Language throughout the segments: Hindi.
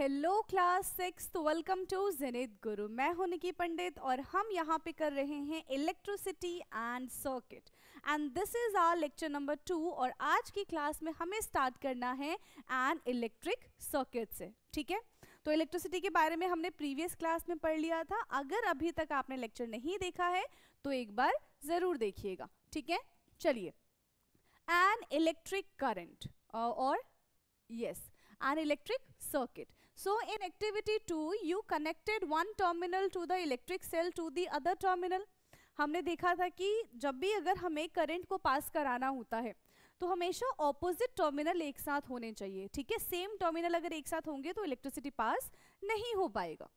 Hello class six welcome to Janit Guru मैं हूं निकी पंडित और हम यहां पे कर रहे हैं electricity and circuit and this is our lecture number two और आज की क्लास में हमें स्टार्ट करना है एन इलेक्ट्रिक सर्किट से ठीक है तो इलेक्ट्रिसिटी के बारे में हमने प्रीवियस क्लास में पढ़ लिया था अगर अभी तक आपने लेक्चर नहीं देखा है तो एक बार ज़रूर देखिएगा ठीक है चलिए एन इलेक्ट्रिक करंट और yes an electric circuit so in activity 2 you connected one terminal to the electric cell to the other terminal हमने देखा था कि जब भी अगर हमें करंट को पास कराना होता है तो हमेशा ऑपोजिट टर्मिनल एक साथ होने चाहिए ठीक है सेम टर्मिनल अगर एक साथ होंगे तो इलेक्ट्रिसिटी पास नहीं हो पाएगा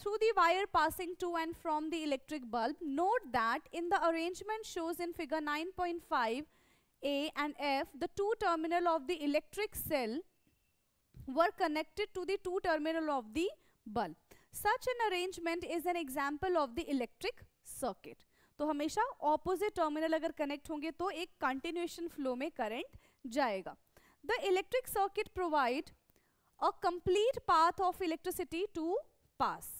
through the wire passing to and from the electric bulb note that in the arrangement shows in figure 9.5 A and F the two terminal of the electric cell were connected to the two terminal of the bulb. Such an arrangement is an example of the electric circuit. तो हमेशा ऑपोजिट टर्मिनल अगर कनेक्ट होंगे तो एक कंटिन्यूएशन फ्लो में करंट जाएगा the electric circuit provide a complete path of electricity to pass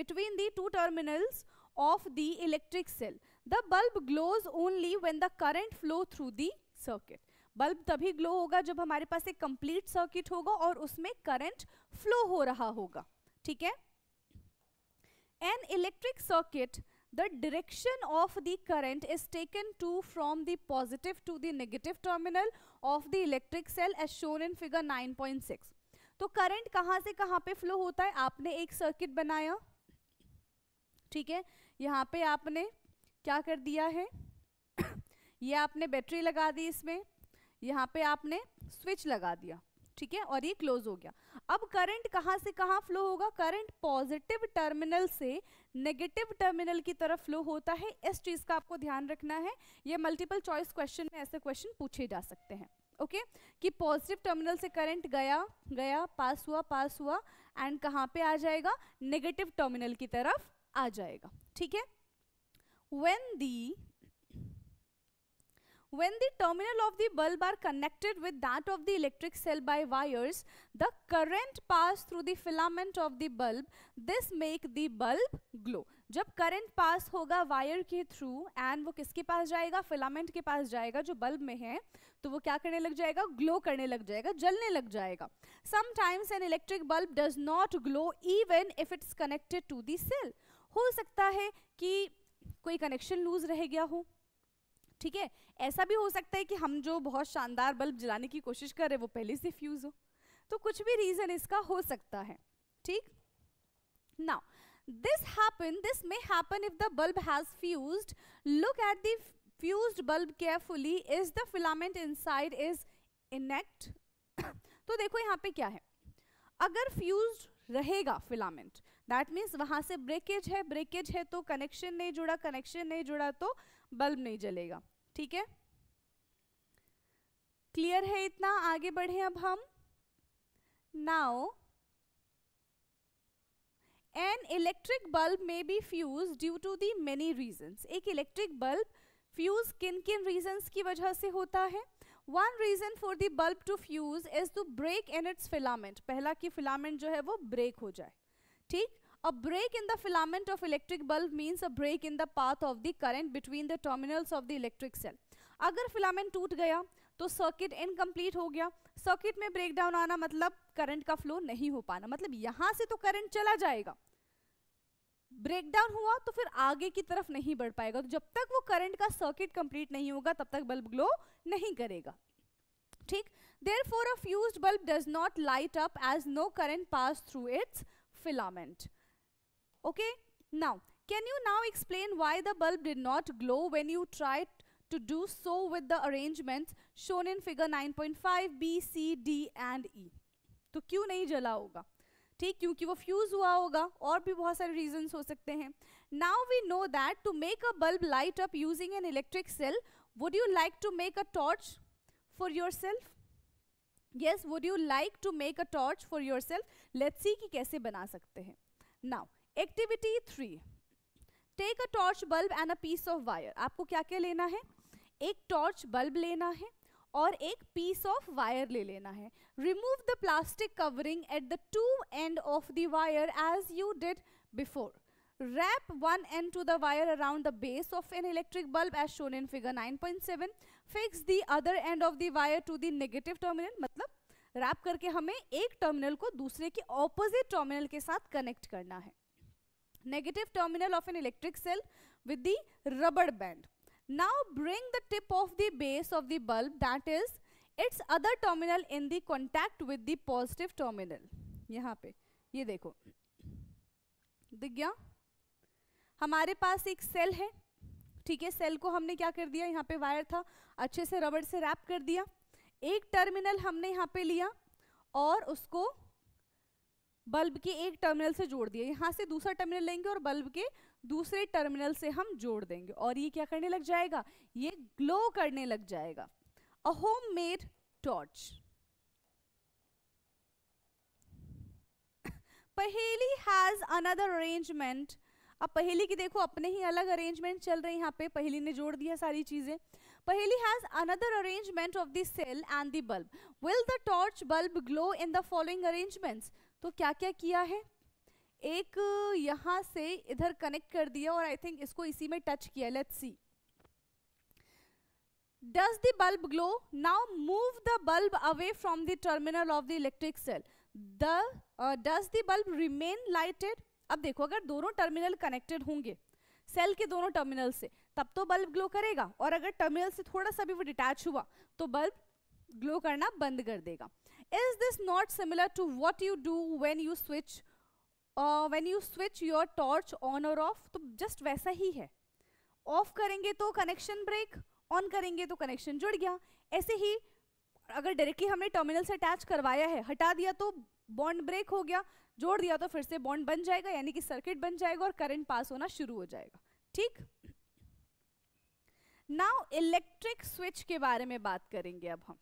between the two terminals of the electric cell. The bulb glows only when the current flow through the circuit. Bulb तभी ग्लो होगा जब हमारे पास एक कंप्लीट सर्किट होगा और उसमें करंट फ्लो हो रहा होगा ठीक है an electric circuit the direction of the current is taken to from the positive to the negative terminal of the electric cell as shown in figure 9.6 तो करंट कहां से कहां पे फ्लो होता है आपने एक सर्किट बनाया ठीक है यहां पे आपने क्या कर दिया है ये आपने बैटरी लगा दी इसमें यहाँ पे आपने स्विच लगा दिया ठीक है और ये क्लोज हो गया अब करंट कहाँ से कहाँ फ्लो होगा करंट पॉजिटिव टर्मिनल से नेगेटिव टर्मिनल की तरफ फ्लो होता है इस चीज़ का आपको ध्यान रखना है ये मल्टीपल चॉइस क्वेश्चन में ऐसे क्वेश्चन पूछे जा सकते हैं ओके okay? कि पॉजिटिव टर्मिनल से करंट गया गया पास हुआ पास हुआ एंड कहाँ पे आ जाएगा नेगेटिव टर्मिनल की तरफ आ जाएगा ठीक है when the when the terminal of the bulb are connected with that of the electric cell by wires the current pass through the filament of the bulb this make the bulb glow जब करंट पास होगा वायर के थ्रू एंड वो किसके पास जाएगा फिलामेंट के पास जाएगा जो बल्ब में है तो वो क्या करने लग जाएगा ग्लो करने लग जाएगा जलने लग जाएगा sometimes an electric bulb does not glow even if it's connected to the cell हो सकता है कि कोई कनेक्शन लूज रह गया हो ठीक है ऐसा भी हो सकता है कि हम जो बहुत शानदार बल्ब जलाने की कोशिश कर रहे हैं वो पहले से फ्यूज हो तो कुछ भी रीजन इसका हो सकता है ठीक now this happen this may happen if the bulb has fuse look at the fuse bulb carefully is the filament inside is intact तो देखो यहाँ पे क्या है अगर फ्यूज रहेगा फिलामेंट दैट मीन्स वहाँ से ब्रेकेज है ब्रेकेज है तो कनेक्शन नहीं जुड़ा कनेक्शन नहीं जुड़ा तो बल्ब नहीं जलेगा ठीक है क्लियर है इतना आगे बढ़े अब हम now an electric bulb may be fuse due to the many reasons एक इलेक्ट्रिक बल्ब फ्यूज किन किन रीजंस की वजह से होता है one reason for the bulb to fuse is to break an its filament पहला कि फिलामेंट जो है वो ब्रेक हो जाए ठीक a break in the filament of electric bulb means a break in the path of the current between the terminals of the electric cell अगर फिलामेंट टूट गया तो सर्किट इनकम्प्लीट हो गया सर्किट में ब्रेक डाउन आना मतलब करंट का फ्लो नहीं हो पाना मतलब यहां से तो करंट चला जाएगा ब्रेक डाउन हुआ तो फिर आगे की तरफ नहीं बढ़ पाएगा तो जब तक वो करंट का सर्किट कंप्लीट नहीं होगा तब तक बल्ब ग्लो नहीं करेगा ठीक therefore a fuse bulb does not light up as no current pass through its filament. Okay, now can you now explain why the bulb did not glow when you tried to do so with the arrangements shown in figure 9.5 B, C, D and E? So why did it not glow? Because it fused and there are also many reasons. now we know that to make a bulb light up using an electric cell, would you like to make a torch for yourself? Yes would you like to make a torch for yourself let's see कि कैसे बना सकते हैं now activity three take a torch bulb and a piece of wire आपको क्या क्या लेना है एक टॉर्च बल्ब लेना है और एक पीस ऑफ वायर ले लेना है remove the plastic covering at the two end of the wire as you did before wrap one end to the wire around the base of an electric bulb as shown in figure 9.7 fix the other end of the wire to the negative terminal मतलब रैप करके हमें एक टर्मिनल को दूसरे के ऑपोजिट टर्मिनल के साथ कनेक्ट करना है negative terminal of an electric cell with the rubber band. Now bring the tip of the base of the bulb that is its other terminal in the contact with the positive terminal. यहाँ पे ये देखो दिख गया हमारे पास एक सेल है ठीक है सेल को हमने क्या कर दिया यहाँ पे वायर था अच्छे से रबड़ से रैप कर दिया एक टर्मिनल हमने यहाँ पे लिया और उसको बल्ब के एक टर्मिनल से जोड़ दिया यहाँ से दूसरा टर्मिनल लेंगे और बल्ब के दूसरे टर्मिनल से हम जोड़ देंगे और ये क्या करने लग जाएगा ये ग्लो करने लग जाएगा a home made torch Paheli has another arrangement अब पहेली की देखो अपने ही अलग अरेंजमेंट चल रहे हैं यहाँ पे पहेली ने जोड़ दिया सारी चीज़ें Paheli has another arrangement of the cell and the bulb will the torch bulb glow in the following arrangements तो क्या क्या किया है एक यहाँ से इधर कनेक्ट कर दिया और आई थिंक इसको इसी में टच किया let's see does the bulb glow now move the bulb away from the terminal of the electric cell the does the bulb remain lighted अब देखो अगर दोनों टर्मिनल कनेक्टेड होंगे सेल के दोनों टर्मिनल से तब तो बल्ब ग्लो करेगा और अगर टर्मिनल से थोड़ा सा भी वो डिटैच हुआ तो बल्ब ग्लो करना बंद कर देगा is this not similar to what you do when you switch when you switch your torch on और ऑफ तो जस्ट वैसा ही है ऑफ करेंगे तो कनेक्शन ब्रेक ऑन करेंगे तो कनेक्शन जुड़ गया ऐसे ही अगर डायरेक्टली हमने टर्मिनल से अटैच करवाया है हटा दिया तो बॉन्ड ब्रेक हो गया जोड़ दिया तो फिर से बॉन्ड बन जाएगा यानी कि सर्किट बन जाएगा और करंट पास होना शुरू हो जाएगा ठीक नाउ इलेक्ट्रिक स्विच के बारे में बात करेंगे अब हम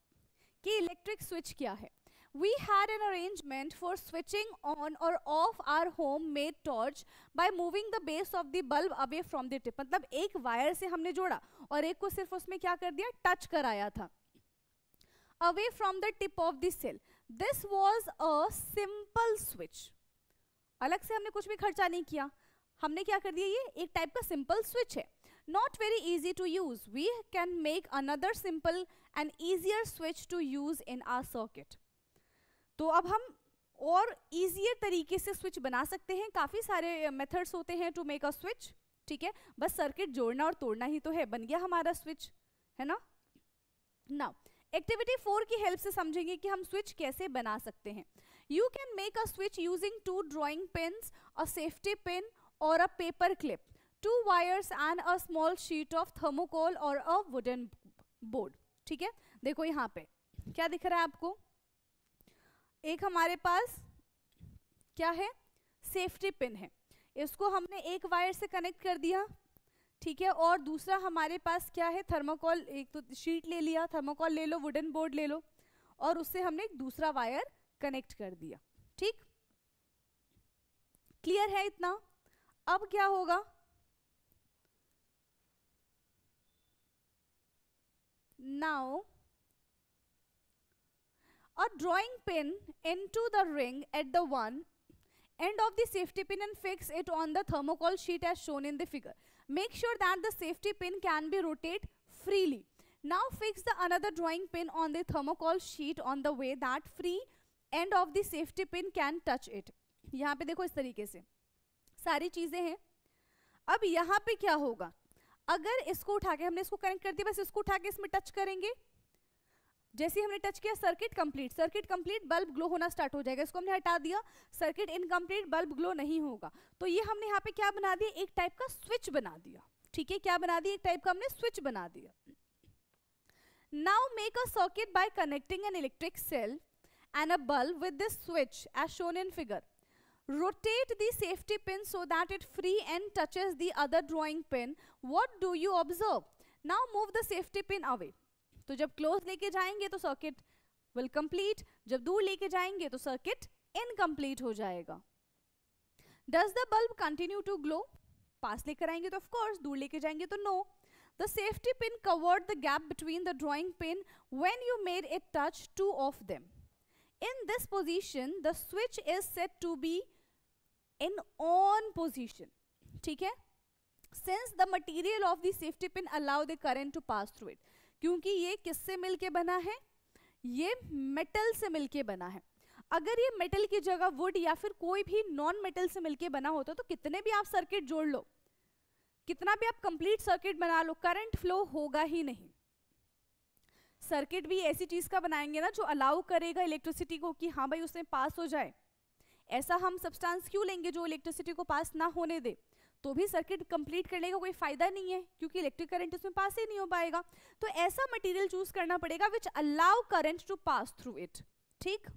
कि इलेक्ट्रिक स्विच क्या है we had an arrangement for switching on और off our home made torch by moving the base of the bulb away from the tip मतलब एक वायर से हमने जोड़ा और एक को सिर्फ उसमें क्या कर दिया टच कराया था away from the tip of the this was a sim simple switch अलग से हमने कुछ भी खर्चा नहीं किया हमने क्या कर दिया ये एक टाइप का सिंपल स्विच है not very easy to use we can make another simple and easier switch to use in our circuit तो अब हम और ईजियर तरीके से स्विच बना सकते हैं काफ़ी सारे मेथड्स होते हैं टू मेक अ स्विच ठीक है बस सर्किट जोड़ना और तोड़ना ही तो है बन गया हमारा स्विच है ना ना एक्टिविटी फोर की हेल्प से समझेंगे कि हम स्विच कैसे बना सकते हैं You can make a switch using two drawing pins, a safety pin or a paper clip, two wires and a small sheet of thermocol or a wooden board. ठीक है देखो यहाँ पे क्या दिख रहा है आपको एक हमारे पास क्या है सेफ्टी पिन है इसको हमने एक वायर से कनेक्ट कर दिया ठीक है और दूसरा हमारे पास क्या है थर्मोकॉल एक तो शीट ले लिया थर्मोकॉल ले लो वुडन बोर्ड ले लो और उससे हमने एक दूसरा वायर कनेक्ट कर दिया ठीक क्लियर है इतना अब क्या होगा now a drawing pin into the ring at the one end of the safety pin and fix it on the thermocol sheet as shown in the figure make sure that the safety pin can be rotate freely now fix the another drawing pin on the thermocol sheet on the way that free end of the safety pin can touch it यहाँ पे देखो इस तरीके से सारी चीज़ें हैं अब यहाँ पे क्या होगा अगर इसको उठा के हमने इसको कनेक्ट कर दिया बस इसको उठा के इसमें टच करेंगे जैसे हमने टच किया circuit complete circuit complete bulb glow होना स्टार्ट हो जाएगा इसको हमने हटा दिया सर्किट इनकम्प्लीट बल्ब ग्लो नहीं होगा तो ये हमने यहाँ पे क्या बना दिया एक टाइप का स्विच बना दिया ठीक है क्या बना दिया एक टाइप का हमने स्विच बना दिया now make a circuit by connecting an electric cell and a bulb with this switch as shown in figure. Rotate the safety pin so that it free end touches the other drawing pin. What do you observe? Now move the safety pin away. So, जब close लेके जाएंगे तो सर्किट विल कंप्लीट जब दूर लेके जाएंगे तो सर्किट इनकम्प्लीट हो जाएगा does the bulb to to glow pass लेकर आएंगे तो course. दूर लेके जाएंगे तो no. The safety pin covered the gap between the drawing pin when you made it touch two of them. In this position, the switch is said to be in on position. theek hai Since the material of the safety pin allow the current to pass through it. kyunki ye kis se milke bana hai ye metal se milke bana hai अगर ये मेटल की जगह वुड या फिर कोई भी नॉन मेटल से मिलके बना होता तो कितने भी आप सर्किट जोड़ लो कितना भी आप कंप्लीट सर्किट बना लो करंट फ्लो होगा ही नहीं सर्किट भी ऐसी चीज़ का बनाएंगे ना जो अलाउ करेगा इलेक्ट्रिसिटी को कि हाँ भाई उसमें पास हो जाए ऐसा हम सब्सटेंस क्यों लेंगे जो इलेक्ट्रिसिटी को पास ना होने दे तो भी सर्किट कंप्लीट करने का कोई फ़ायदा नहीं है क्योंकि इलेक्ट्रिक करंट उसमें पास ही नहीं हो पाएगा तो ऐसा मटेरियल चूज करना पड़ेगा which allow current to pass through it ठीक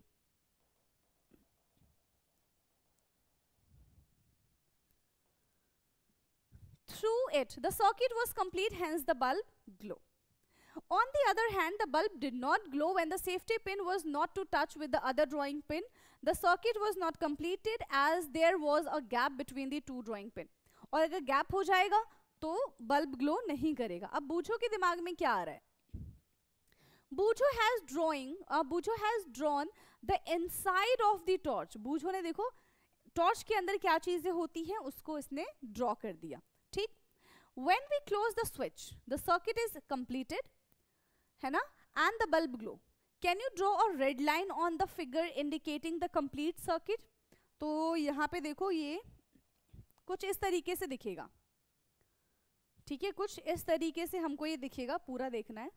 through it the circuit was complete hence the bulb glow On the other hand, the bulb did not glow when the safety pin was not to touch with the other drawing pin. The circuit was not completed as there was a gap between the two drawing pin. aur और अगर गैप हो जाएगा तो बल्ब ग्लो नहीं करेगा अब बूझो के दिमाग में क्या आ रहा है Boojho has uh, Boojho has drawn the inside of the torch Boojho ne dekho torch के अंदर क्या चीजें होती हैं उसको इसने ड्रॉ कर दिया ठीक when we close the switch the circuit is completed है ना and the bulb glow can you draw a red line on the figure indicating the complete circuit तो यहाँ पे देखो ये कुछ इस तरीके से दिखेगा ठीक है कुछ इस तरीके से हमको ये दिखेगा पूरा देखना है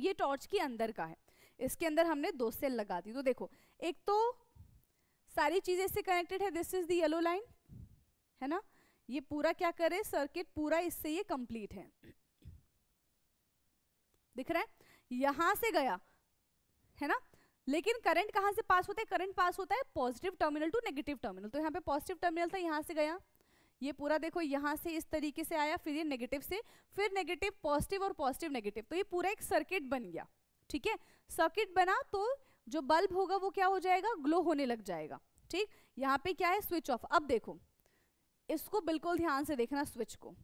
ये टॉर्च के अंदर का है इसके अंदर हमने दो सेल लगा दी तो देखो एक तो सारी चीज़ें इससे कनेक्टेड है this is the yellow line है ना ये पूरा क्या करे सर्किट पूरा इससे ये कंप्लीट है दिख रहा है यहां से गया है ना लेकिन करंट कहाँ से पास होता है करंट पास होता है positive terminal to negative terminal तो यहाँ पे पॉजिटिव टर्मिनल था यहाँ से गया ये पूरा देखो यहाँ से इस तरीके से आया फिर ये नेगेटिव से फिर नेगेटिव पॉजिटिव और पॉजिटिव नेगेटिव तो ये पूरा एक सर्किट बन गया ठीक है सर्किट बना तो जो बल्ब होगा वो क्या हो जाएगा ग्लो होने लग जाएगा ठीक यहाँ पे क्या है स्विच ऑफ अब देखो इसको बिल्कुल ध्यान से देखना स्विच को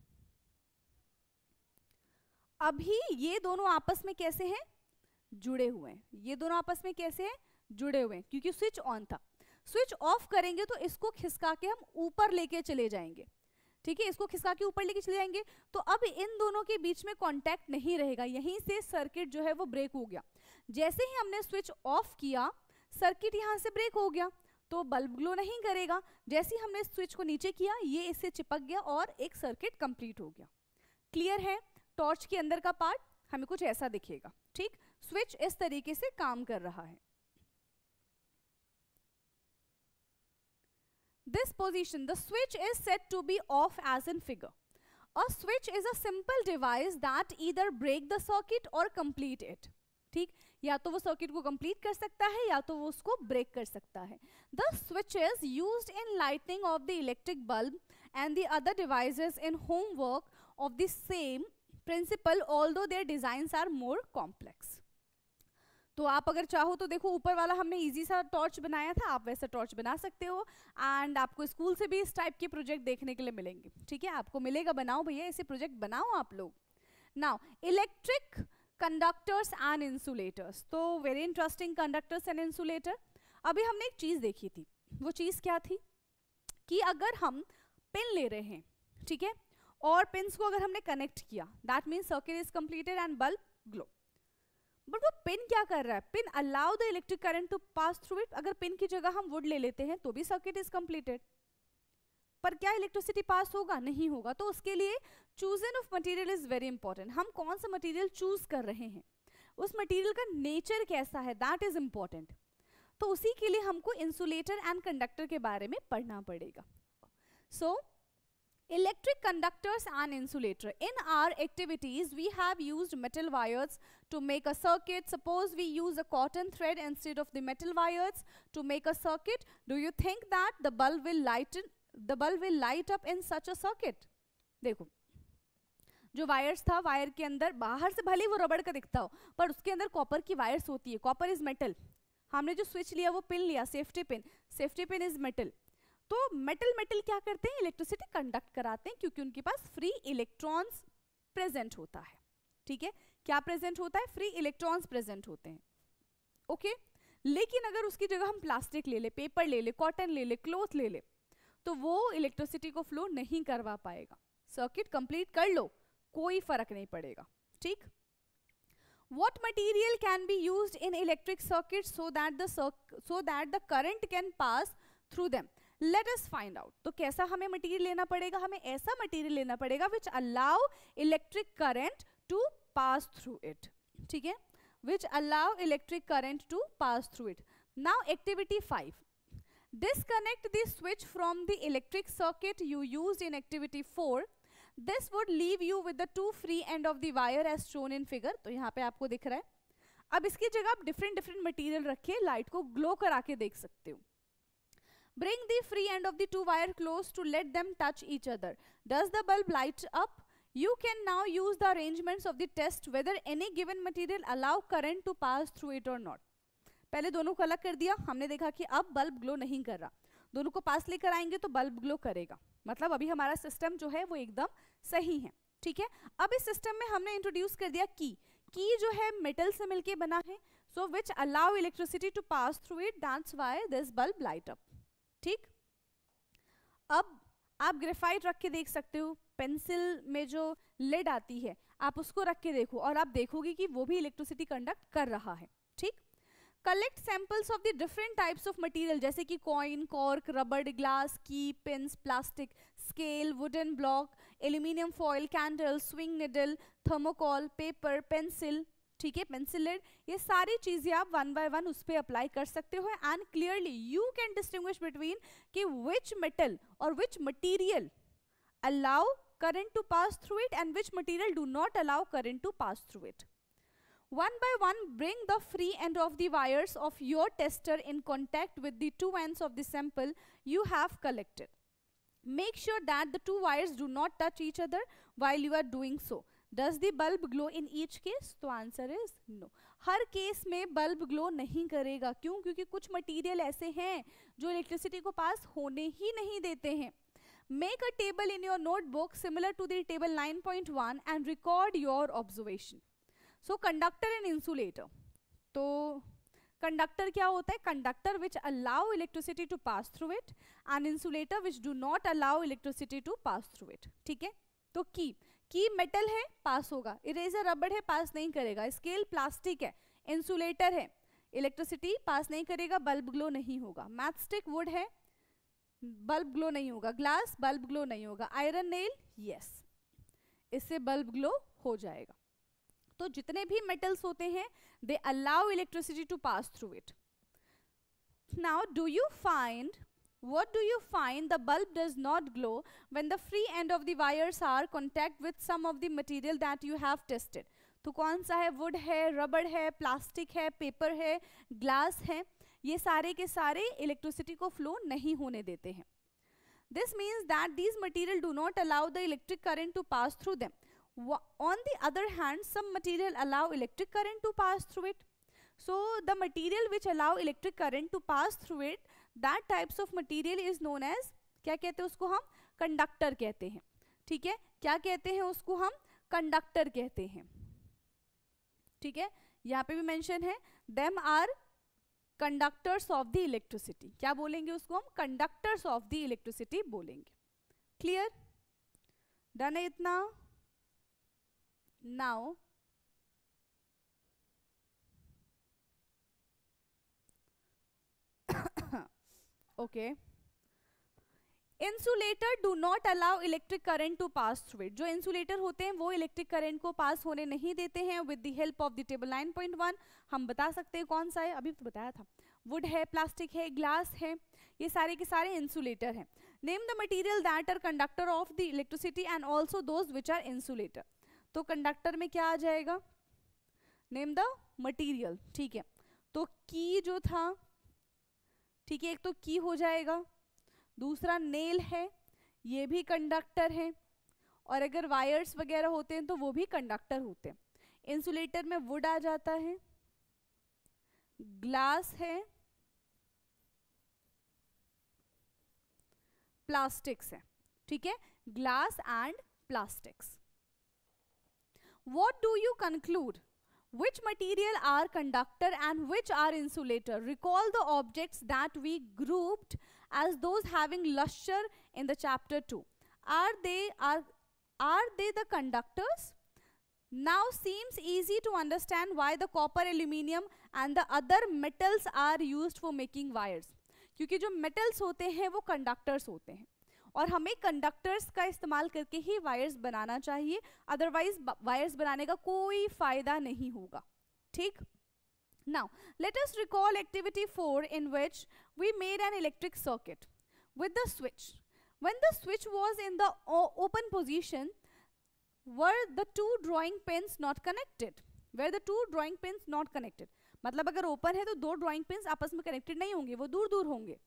अभी ये दोनों आपस में कैसे हैं जुड़े हुए हैं ये दोनों आपस में कैसे हैं जुड़े हुए हैं क्योंकि स्विच ऑन था स्विच ऑफ करेंगे तो इसको खिसका के हम ऊपर लेके चले जाएंगे ठीक है इसको खिसका के ऊपर लेके चले जाएंगे तो अब इन दोनों के बीच में कॉन्टेक्ट नहीं रहेगा यहीं से सर्किट जो है वो ब्रेक हो गया जैसे ही हमने स्विच ऑफ किया सर्किट यहाँ से ब्रेक हो गया तो बल्ब ग्लो नहीं करेगा जैसे ही हमने स्विच को नीचे किया ये इससे चिपक गया और एक सर्किट कंप्लीट हो गया क्लियर है टॉर्च के अंदर का पार्ट हमें कुछ ऐसा दिखेगा ठीक स्विच इस तरीके से काम कर रहा है this position the switch is set to be off as an figure a switch is a simple device that either break the circuit or complete it ठीक या तो वो सर्किट को कंप्लीट कर सकता है या तो वो उसको ब्रेक कर सकता है the switch is use in lighting of the electric bulb and the other devices in homework of the same principle although their design are more complex तो आप अगर चाहो तो देखो ऊपर वाला हमने इजी सा टॉर्च बनाया था आप वैसा टॉर्च बना सकते हो एंड आपको स्कूल से भी इस टाइप के प्रोजेक्ट देखने के लिए मिलेंगे ठीक है आपको मिलेगा बनाओ भैया ऐसे प्रोजेक्ट बनाओ आप लोग now electric conductors and insulators तो very interesting conductors and insulator अभी हमने एक चीज़ देखी थी वो चीज़ क्या थी कि अगर हम पिन ले रहे हैं ठीक है और पिंस को अगर हमने कनेक्ट किया that mean circuit is completed and bulb glow but वो पिन क्या कर रहा है pin allow the electric current to pass through it अगर पिन की जगह हम वुड ले लेते हैं तो भी सर्किट इज कम्प्लीटेड पर क्या इलेक्ट्रिसिटी पास होगा नहीं होगा तो उसके लिए choosing of material is very important हम कौन सा मटेरियल चूज कर रहे हैं उस मटेरियल का नेचर कैसा है दैट इज इंपॉर्टेंट तो उसी के लिए हमको इंसुलेटर एंड कंडक्टर के बारे में पढ़ना पड़ेगा so so, Electric conductors and insulator. In our activities, we have used metal wires to make a circuit. Suppose we use a cotton thread instead of the metal wires to make a circuit. Do you think that the bulb will lighten, the bulb will light up in such a circuit? dekho जो वायर्स था वायर के अंदर बाहर से भले ही वो रबड़ का दिखता हो पर उसके अंदर कॉपर की वायर्स होती है कॉपर इज मेटल हमने जो स्विच लिया वो पिन लिया safety pin safety pin is metal तो मेटल मेटल क्या करते हैं इलेक्ट्रिसिटी कंडक्ट कराते हैं क्योंकि उनके पास फ्री इलेक्ट्रॉन्स प्रेजेंट होता है ठीक है क्या प्रेजेंट होता है फ्री इलेक्ट्रॉन्स प्रेजेंट होते हैं ओके लेकिन अगर उसकी जगह हम प्लास्टिक ले ले पेपर ले ले कॉटन ले ले क्लोथ ले ले तो वो इलेक्ट्रिसिटी को फ्लो नहीं करवा पाएगा सर्किट कंप्लीट कर लो कोई फर्क नहीं पड़ेगा ठीक what material can be use in electric circuit so that dark so that the current can pass through them let us find out तो कैसा हमें मटेरियल लेना पड़ेगा हमें ऐसा मटेरियल लेना पड़ेगा which allow electric current to pass through it ठीक है which allow electric current to pass through it now activity five disconnect the switch from the electric circuit you use in activity four this would leave you with the two free end of the wire as shown in figure तो यहाँ पे आपको दिख रहा है अब इसकी जगह आप डिफरेंट डिफरेंट मटेरियल रख लाइट को ग्लो करा के देख सकते हो Bring the free end of the two wire close to let them touch each other. Does the bulb light up? You can now use the arrangements of the test whether any given material allow current to pass through it or not. पहले दोनों को अलग कर दिया हमने देखा कि अब बल्ब ग्लो नहीं कर रहा दोनों को पास लेकर आएंगे तो बल्ब ग्लो करेगा मतलब अभी हमारा सिस्टम जो है वो एकदम सही है ठीक है अब इस सिस्टम में हमने इंट्रोड्यूस कर दिया की की जो है मेटल से मिलके बना है so which allow electricity to pass through it dance why this bulb light up ठीक अब आप ग्रेफाइट रख के देख सकते हो पेंसिल में जो लेड आती है आप उसको रख के देखो और आप देखोगे कि वो भी इलेक्ट्रिसिटी कंडक्ट कर रहा है ठीक collect samples of the different types of material जैसे कि कॉइन कॉर्क रबड़ glass key pens plastic scale wooden block aluminium foil candle swing needle thermocol paper pencil ठीक है पेंसिलेड ये सारी चीज़ें आप वन बाय वन उस पर अप्लाई कर सकते हो and clearly you can distinguish between कि विच मेटल और which material allow current to pass through it and which material do not allow current to pass through it. One by one, bring the free end of the wires of your tester in contact with the two ends of the sample you have collected. Make sure that the two wires do not touch each other while you are doing so. Does the bulb glow in each case तो आंसर इज नो हर केस में बल्ब ग्लो नहीं करेगा क्यों क्योंकि कुछ मटीरियल ऐसे हैं जो इलेक्ट्रिसिटी को पास होने ही नहीं देते हैं make a table in your notebook similar to the table point one and record your observation so conductor and insulator तो कंडक्टर क्या होता है conductor which allow electricity to pass through it and insulator which do not allow electricity to pass through it ठीक है तो की की मेटल है पास होगा इरेजर रबड़ है पास नहीं करेगा स्केल प्लास्टिक है इंसुलेटर है इलेक्ट्रिसिटी पास नहीं करेगा बल्ब ग्लो नहीं होगा मैथस्टिक वुड है बल्ब ग्लो नहीं होगा ग्लास बल्ब ग्लो नहीं होगा आयरन नेल यस इससे बल्ब ग्लो हो जाएगा तो जितने भी मेटल्स होते हैं they allow electricity to pass through it now do you find What do you find the bulb does not glow when the free end of the wires are contact with some of the material that you have tested? तो कौन सा है वुड है रबड़ है प्लास्टिक है पेपर है ग्लास है ये सारे के सारे इलेक्ट्रिसिटी को फ्लो नहीं होने देते हैं this means that these material do not allow the electric current to pass through them on the other hand some material allow electric current to pass through it so the material which allow electric current to pass through it that types of material is known as क्या कहते हैं उसको हम कंडक्टर कहते हैं ठीक है क्या कहते हैं उसको हम कंडक्टर कहते हैं ठीक है यहाँ पे भी मेंशन है them are conductors of the electricity क्या बोलेंगे उसको हम कंडक्टर्स ऑफ द इलेक्ट्रिसिटी बोलेंगे क्लियर डन है इतना now okay insulator do not allow electric current to pass through it जो इंसुलेटर होते हैं वो इलेक्ट्रिक करंट को पास होने नहीं देते हैं with the help of the table nine point one हम बता सकते हैं कौन सा है अभी तो बताया था वुड है प्लास्टिक है ग्लास है ये सारे के सारे इंसुलेटर हैं name the material that are conductor of the electricity and also those which are insulator तो कंडक्टर में क्या आ जाएगा नेम द मटीरियल ठीक है तो की जो था ठीक है एक तो की हो जाएगा दूसरा नेल है ये भी कंडक्टर है और अगर वायर्स वगैरह होते हैं तो वो भी कंडक्टर होते हैं इंसुलेटर में वुड आ जाता है ग्लास है प्लास्टिक्स है ठीक है glass and plastics what do you conclude Which material are conductor and which are insulator? Recall the objects that we grouped as those having lustre in the chapter 2. Are they, are, are they the conductors? Now seems easy to understand why the copper, aluminium and the other metals are used for making wires. Because the metals are conductors होते हैं और हमें कंडक्टर्स का इस्तेमाल करके ही वायर्स बनाना चाहिए अदरवाइज वायर्स बनाने का कोई फायदा नहीं होगा ठीक now let us recall activity four in which we made an electric circuit with the switch when the switch was in the open position were the two drawing pens not connected were the two drawing pens not connected मतलब अगर ओपन है तो दो ड्रॉइंग पेन्स आपस में कनेक्टेड नहीं होंगे वो दूर दूर होंगे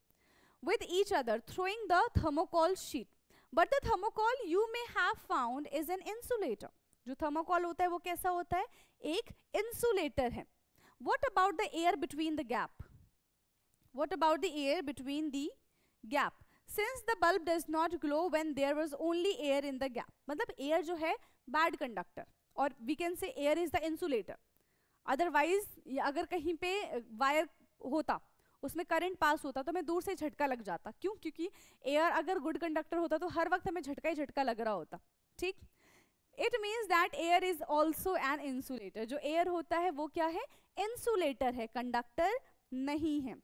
with each other throwing the thermocol sheet. But the thermocol you may have found is an insulator. jo thermocol hota hai wo kaisa hota hai ek insulator hai What about the air between the gap? What about the air between the gap? Since the bulb does not glow when there was only air in the gap. matlab air jo hai bad conductor or we can say air is the insulator. Otherwise agar kahin pe wire hota उसमें करंट पास होता तो हमें दूर से झटका लग जाता क्यों क्योंकि एयर अगर गुड कंडक्टर होता तो हर वक्त हमें झटका ही झटका लग रहा होता ठीक it means that air is also an insulator जो एयर होता है वो क्या है इंसुलेटर है कंडक्टर नहीं है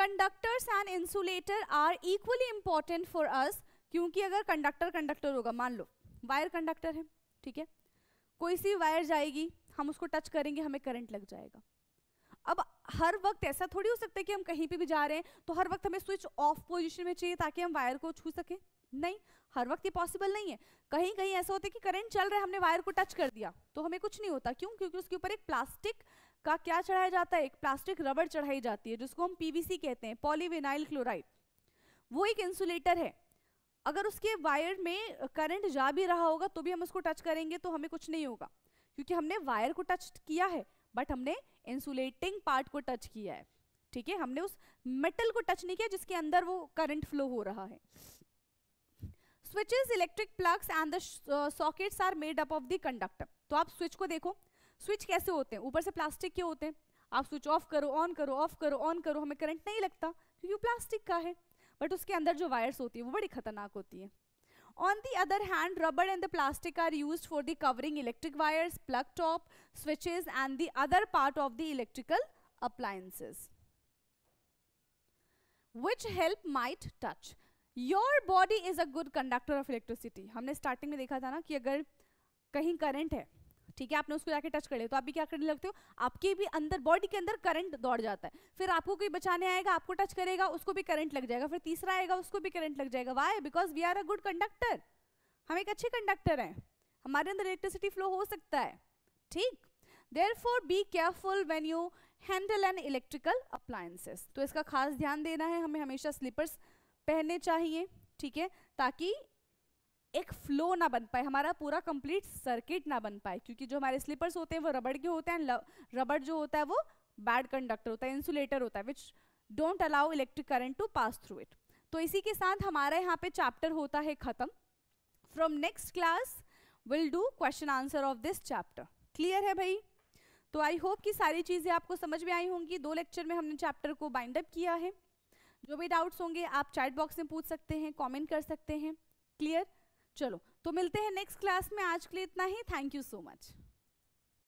conductors and insulator are equally important for us क्योंकि अगर कंडक्टर कंडक्टर होगा मान लो वायर कंडक्टर है ठीक है कोई सी वायर जाएगी हम उसको टच करेंगे हमें करंट लग जाएगा अब हर वक्त ऐसा थोड़ी हो सकता है कि हम कहीं पे भी जा रहे हैं तो हर वक्त हमें स्विच ऑफ पोजिशन में चाहिए ताकि हम वायर को छू सके नहीं हर वक्त ये पॉसिबल नहीं है कहीं कहीं ऐसा होता है कि करंट चल रहा है हमने वायर को टच कर दिया तो हमें कुछ नहीं होता क्यों क्योंकि उसके ऊपर एक प्लास्टिक का क्या चढ़ाया जाता है एक प्लास्टिक रबड़ चढ़ाई जाती है जिसको हम पीवीसी कहते हैं पॉलीविनाइल क्लोराइड वो एक इंसुलेटर है अगर उसके वायर में करंट जा भी रहा होगा तो भी हम उसको टच करेंगे तो हमें कुछ नहीं होगा क्योंकि हमने वायर को टच किया है बट हमने इंसुलेटिंग पार्ट को टच किया है ठीक है हमने उस मेटल को टच नहीं किया जिसके अंदर वो करंट फ्लो हो रहा है switches electric plugs and the sockets are made up of the conductor तो आप स्विच को देखो स्विच कैसे होते हैं ऊपर से प्लास्टिक के होते हैं आप स्विच ऑफ करो ऑन करो ऑफ करो ऑन करो हमें करंट नहीं लगता क्योंकि प्लास्टिक का है बट उसके अंदर जो वायर्स होती है वो बड़ी खतरनाक होती है On the other hand, rubber and the plastic are used for the covering electric wires, plug top, switches and the other part of the electrical appliances. Which help might touch? Your body is a good conductor of electricity. हमने स्टार्टिंग में देखा था ना कि अगर कहीं करंट है ठीक है आपने उसको जाके टच कर लिया तो आप भी क्या करने लगते हो आपके भी अंदर बॉडी के अंदर करंट दौड़ जाता है फिर आपको कोई बचाने आएगा आपको टच करेगा उसको भी करंट लग जाएगा फिर तीसरा आएगा उसको भी करंट लग जाएगा why because we are a good conductor हम एक अच्छे कंडक्टर हैं हमारे अंदर इलेक्ट्रिसिटी फ्लो हो सकता है ठीक therefore be careful when you handle an electrical appliances तो इसका खास ध्यान देना है हमें हमेशा स्लीपर्स पहनने चाहिए ठीक है ताकि एक फ्लो ना बन पाए हमारा पूरा कंप्लीट सर्किट ना बन पाए क्योंकि जो हमारे स्लीपर्स होते हैं वो रबड़ के होते हैं रबड़ जो होता है वो बैड कंडक्टर होता है इंसुलेटर होता है which don't allow electric current to pass through it तो इसी के साथ हमारा यहाँ पे चैप्टर होता है ख़त्म from next class will do question answer of this chapter clear है भाई तो आई होप कि सारी चीज़ें आपको समझ में आई होंगी दो लेक्चर में हमने चैप्टर को बाइंड अप किया है जो भी डाउट्स होंगे आप चैट बॉक्स में पूछ सकते हैं कॉमेंट कर सकते हैं क्लियर चलो तो मिलते हैं नेक्स्ट क्लास में आज के लिए इतना ही थैंक यू सो मच